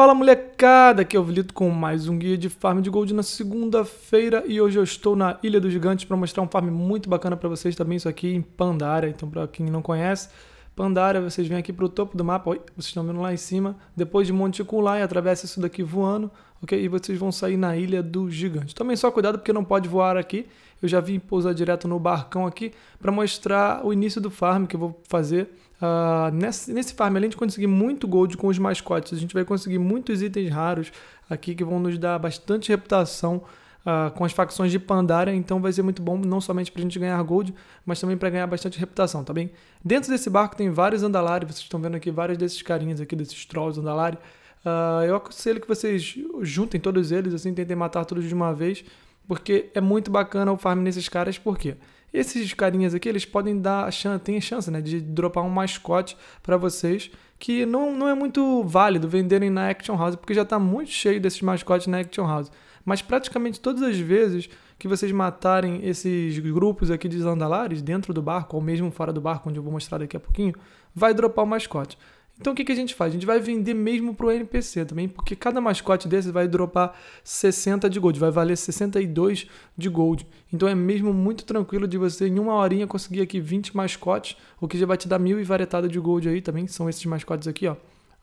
Fala molecada, aqui é o Vilito com mais um guia de farm de gold na segunda-feira e hoje eu estou na Ilha dos Gigantes para mostrar um farm muito bacana para vocês também, isso aqui em Pandaria, então para quem não conhece, Pandaria, vocês vêm aqui para o topo do mapa, vocês estão vendo lá em cima, depois de Monte Kulai, atravessa isso daqui voando, ok? E vocês vão sair na Ilha do Gigante. Também só cuidado porque não pode voar aqui, eu já vim pousar direto no barcão aqui para mostrar o início do farm que eu vou fazer. Uh, nesse, nesse farm, além de conseguir muito gold com os mascotes, a gente vai conseguir muitos itens raros aqui que vão nos dar bastante reputação uh, com as facções de Pandaria, então vai ser muito bom não somente para a gente ganhar gold, mas também para ganhar bastante reputação, tá bem? Dentro desse barco tem vários Andalari, vocês estão vendo aqui vários desses carinhas aqui, desses trolls Andalari. Uh, eu aconselho que vocês juntem todos eles, assim, tentem matar todos de uma vez, porque é muito bacana o farm nesses caras, por quê? Esses carinhas aqui, eles podem dar chance, tem chance, né, de dropar um mascote para vocês, que não, não é muito válido venderem na Action House, porque já está muito cheio desses mascotes na Action House. Mas praticamente todas as vezes que vocês matarem esses grupos aqui de zandalares dentro do barco ou mesmo fora do barco, onde eu vou mostrar daqui a pouquinho, vai dropar o mascote. Então o que, que a gente faz? A gente vai vender mesmo para o NPC também, porque cada mascote desse vai dropar 60 de gold, vai valer 62 de gold. Então é mesmo muito tranquilo de você em uma horinha conseguir aqui 20 mascotes, o que já vai te dar mil e varetada de gold aí também, são esses mascotes aqui, ó.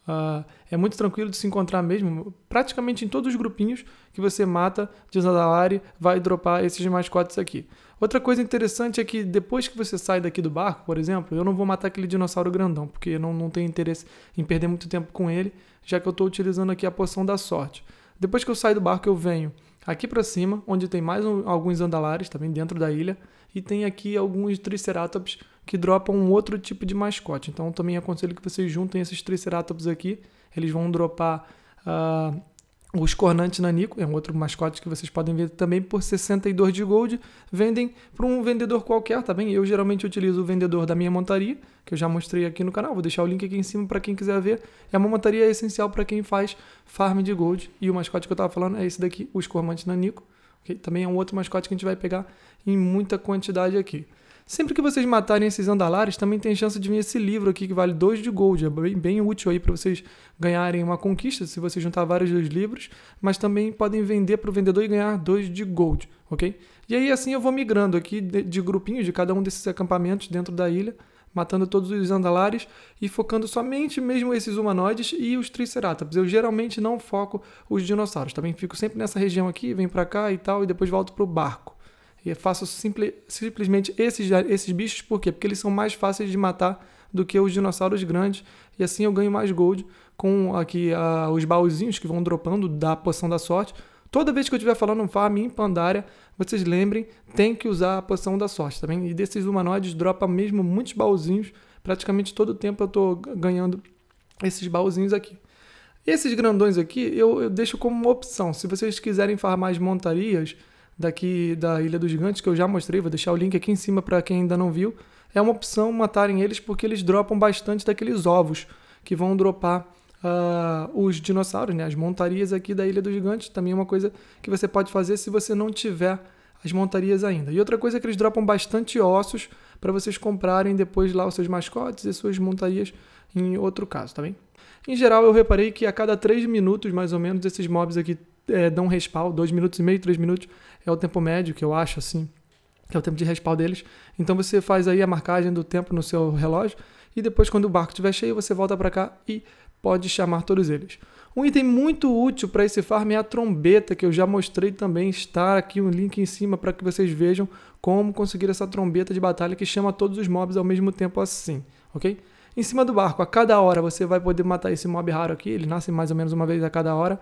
Uh, é muito tranquilo de se encontrar mesmo, praticamente em todos os grupinhos que você mata de Zandalari, vai dropar esses mascotes aqui. Outra coisa interessante é que depois que você sai daqui do barco, por exemplo, eu não vou matar aquele dinossauro grandão, porque não, não tenho interesse em perder muito tempo com ele, já que eu estou utilizando aqui a poção da sorte. Depois que eu saio do barco, eu venho aqui para cima, onde tem mais um, alguns andalares também dentro da ilha, e tem aqui alguns triceratops que dropam um outro tipo de mascote. Então também aconselho que vocês juntem esses Triceratops aqui. Eles vão dropar uh, os Cornantes Nanico, é um outro mascote que vocês podem ver também por 62 de gold. Vendem para um vendedor qualquer, tá bem? Eu geralmente utilizo o vendedor da minha montaria, que eu já mostrei aqui no canal. Vou deixar o link aqui em cima para quem quiser ver. É uma montaria essencial para quem faz farm de gold. E o mascote que eu estava falando é esse daqui, os Cornantes Nanico. Okay? Também é um outro mascote que a gente vai pegar em muita quantidade aqui. Sempre que vocês matarem esses andalares, também tem chance de vir esse livro aqui que vale 2 de gold. É bem, bem útil aí para vocês ganharem uma conquista, se você juntar vários dos livros, mas também podem vender para o vendedor e ganhar 2 de gold, ok? E aí assim eu vou migrando aqui de, de grupinhos de cada um desses acampamentos dentro da ilha matando todos os andalares e focando somente mesmo esses humanoides e os triceratops. Eu geralmente não foco os dinossauros, também fico sempre nessa região aqui, venho para cá e tal, e depois volto para o barco. E faço simple, simplesmente esses, esses bichos, por quê? Porque eles são mais fáceis de matar do que os dinossauros grandes. E assim eu ganho mais gold com aqui ah, os baúzinhos que vão dropando da poção da sorte. Toda vez que eu estiver falando um farm em Pandaria, vocês lembrem, tem que usar a poção da sorte, tá bem? E desses humanoides dropa mesmo muitos baúzinhos. Praticamente todo o tempo eu estou ganhando esses baúzinhos aqui. Esses grandões aqui eu, eu deixo como opção. Se vocês quiserem farmar as montarias, daqui da Ilha dos Gigantes, que eu já mostrei, vou deixar o link aqui em cima para quem ainda não viu, é uma opção matarem eles porque eles dropam bastante daqueles ovos que vão dropar uh, os dinossauros, né? as montarias aqui da Ilha dos Gigantes. Também é uma coisa que você pode fazer se você não tiver as montarias ainda. E outra coisa é que eles dropam bastante ossos para vocês comprarem depois lá os seus mascotes e suas montarias em outro caso, tá bem? Em geral, eu reparei que a cada 3 minutos, mais ou menos, esses mobs aqui é, dão um respaldo, dois minutos e meio, três minutos é o tempo médio que eu acho assim, que é o tempo de respaldo deles. Então você faz aí a marcagem do tempo no seu relógio e depois quando o barco estiver cheio você volta para cá e pode chamar todos eles. Um item muito útil para esse farm é a trombeta, que eu já mostrei também, está aqui um link em cima para que vocês vejam como conseguir essa trombeta de batalha que chama todos os mobs ao mesmo tempo assim, ok? Em cima do barco, a cada hora você vai poder matar esse mob raro aqui, ele nasce mais ou menos uma vez a cada hora,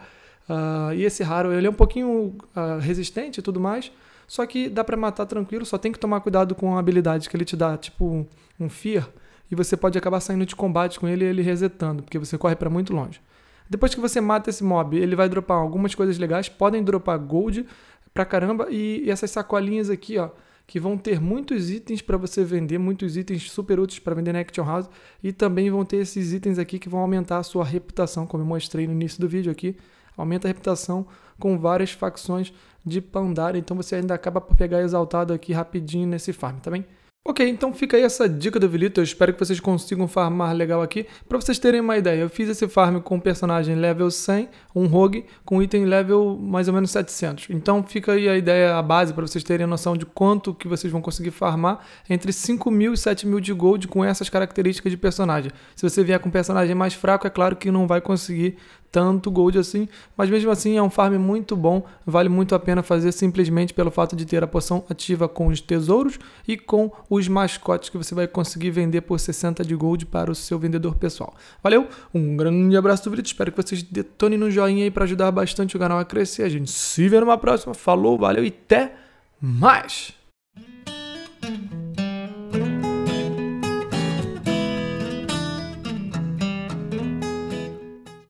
Uh, e esse raro, ele é um pouquinho uh, resistente e tudo mais, só que dá para matar tranquilo, só tem que tomar cuidado com a habilidade que ele te dá, tipo um Fear, e você pode acabar saindo de combate com ele e ele resetando, porque você corre para muito longe. Depois que você mata esse mob, ele vai dropar algumas coisas legais, podem dropar gold pra caramba, e, e essas sacolinhas aqui, ó, que vão ter muitos itens para você vender, muitos itens super úteis para vender na Action House, e também vão ter esses itens aqui que vão aumentar a sua reputação, como eu mostrei no início do vídeo aqui, aumenta a reputação com várias facções de Pandaria, então você ainda acaba por pegar exaltado aqui rapidinho nesse farm, tá bem? Ok, então fica aí essa dica do Vilito, eu espero que vocês consigam farmar legal aqui. Para vocês terem uma ideia, eu fiz esse farm com um personagem level 100, um rogue, com item level mais ou menos 700. Então fica aí a ideia, a base, para vocês terem noção de quanto que vocês vão conseguir farmar entre 5 mil e 7 mil de gold com essas características de personagem. Se você vier com um personagem mais fraco, é claro que não vai conseguir tanto gold assim, mas mesmo assim é um farm muito bom, vale muito a pena fazer simplesmente pelo fato de ter a poção ativa com os tesouros e com os mascotes que você vai conseguir vender por 60 de gold para o seu vendedor pessoal. Valeu, um grande abraço do vídeo, espero que vocês detonem no joinha aí para ajudar bastante o canal a crescer. A gente se vê numa próxima, falou, valeu e até mais!